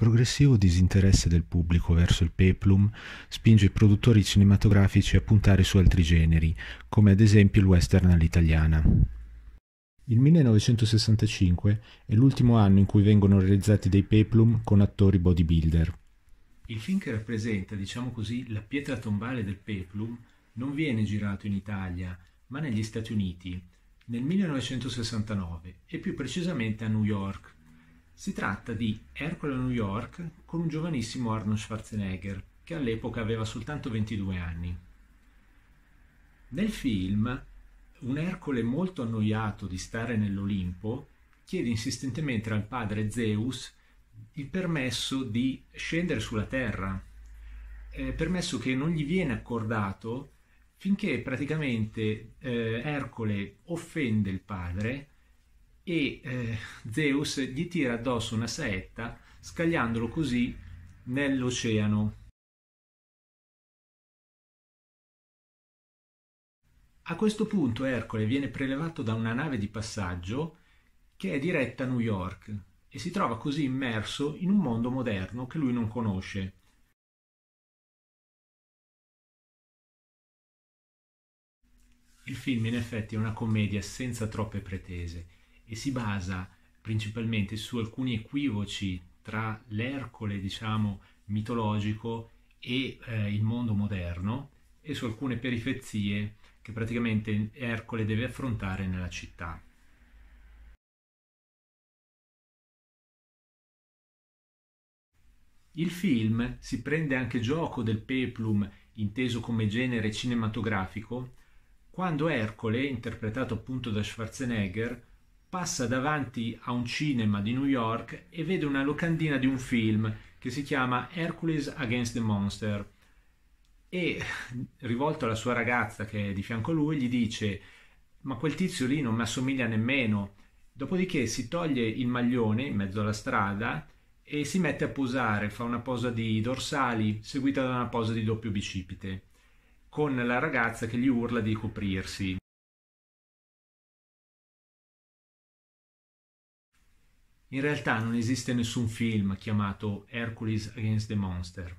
progressivo disinteresse del pubblico verso il peplum spinge i produttori cinematografici a puntare su altri generi, come ad esempio il western all'italiana. Il 1965 è l'ultimo anno in cui vengono realizzati dei peplum con attori bodybuilder. Il film che rappresenta, diciamo così, la pietra tombale del peplum non viene girato in Italia, ma negli Stati Uniti, nel 1969 e più precisamente a New York, si tratta di Ercole a New York con un giovanissimo Arnold Schwarzenegger, che all'epoca aveva soltanto 22 anni. Nel film, un Ercole molto annoiato di stare nell'Olimpo chiede insistentemente al padre Zeus il permesso di scendere sulla terra, eh, permesso che non gli viene accordato finché praticamente eh, Ercole offende il padre e eh, Zeus gli tira addosso una saetta scagliandolo così nell'oceano. A questo punto Ercole viene prelevato da una nave di passaggio che è diretta a New York e si trova così immerso in un mondo moderno che lui non conosce. Il film in effetti è una commedia senza troppe pretese e si basa principalmente su alcuni equivoci tra l'Ercole, diciamo, mitologico e eh, il mondo moderno e su alcune perifezie che praticamente Ercole deve affrontare nella città. Il film si prende anche gioco del peplum inteso come genere cinematografico quando Ercole, interpretato appunto da Schwarzenegger, passa davanti a un cinema di New York e vede una locandina di un film che si chiama Hercules Against the Monster e rivolto alla sua ragazza che è di fianco a lui gli dice ma quel tizio lì non mi assomiglia nemmeno dopodiché si toglie il maglione in mezzo alla strada e si mette a posare fa una posa di dorsali seguita da una posa di doppio bicipite con la ragazza che gli urla di coprirsi In realtà non esiste nessun film chiamato Hercules Against the Monster,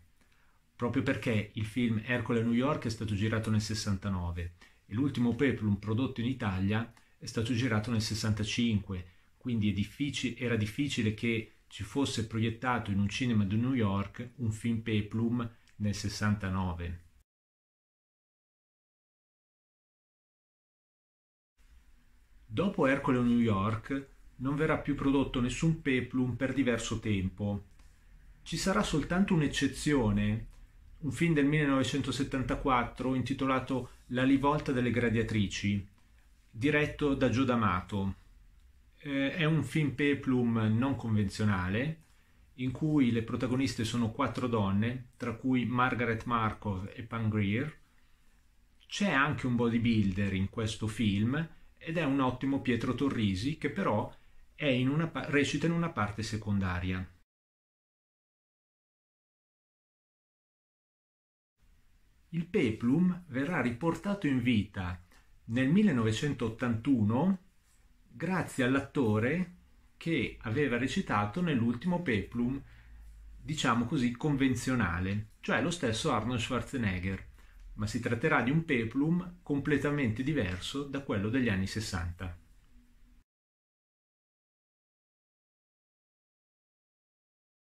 proprio perché il film Hercules New York è stato girato nel 69 e l'ultimo Peplum prodotto in Italia è stato girato nel 65, quindi difficile, era difficile che ci fosse proiettato in un cinema di New York un film Peplum nel 69. Dopo Ercole New York, non verrà più prodotto nessun peplum per diverso tempo. Ci sarà soltanto un'eccezione, un film del 1974 intitolato La rivolta delle gladiatrici, diretto da Gio D'Amato. Eh, è un film peplum non convenzionale, in cui le protagoniste sono quattro donne, tra cui Margaret Markov e Pam Greer. C'è anche un bodybuilder in questo film ed è un ottimo Pietro Torrisi che però in una, recita in una parte secondaria. Il Peplum verrà riportato in vita nel 1981 grazie all'attore che aveva recitato nell'ultimo Peplum, diciamo così, convenzionale, cioè lo stesso Arnold Schwarzenegger, ma si tratterà di un Peplum completamente diverso da quello degli anni 60.